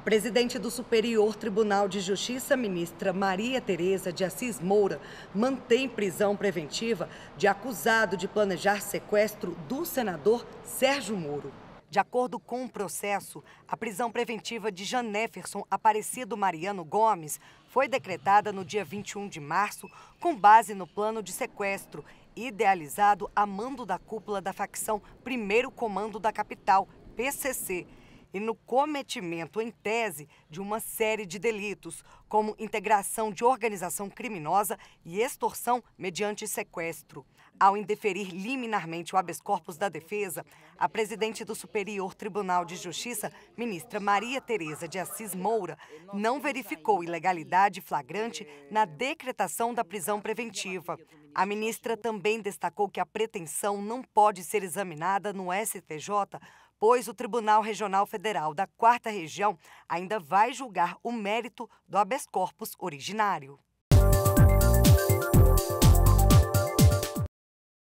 A presidente do Superior Tribunal de Justiça, ministra Maria Tereza de Assis Moura, mantém prisão preventiva de acusado de planejar sequestro do senador Sérgio Moro. De acordo com o processo, a prisão preventiva de Janéferson Aparecido Mariano Gomes foi decretada no dia 21 de março, com base no plano de sequestro idealizado a mando da cúpula da facção Primeiro Comando da Capital, PCC e no cometimento, em tese, de uma série de delitos, como integração de organização criminosa e extorsão mediante sequestro. Ao indeferir liminarmente o habeas corpus da defesa, a presidente do Superior Tribunal de Justiça, ministra Maria Tereza de Assis Moura, não verificou ilegalidade flagrante na decretação da prisão preventiva. A ministra também destacou que a pretensão não pode ser examinada no STJ, pois o Tribunal Regional Federal da Quarta Região ainda vai julgar o mérito do habeas corpus originário.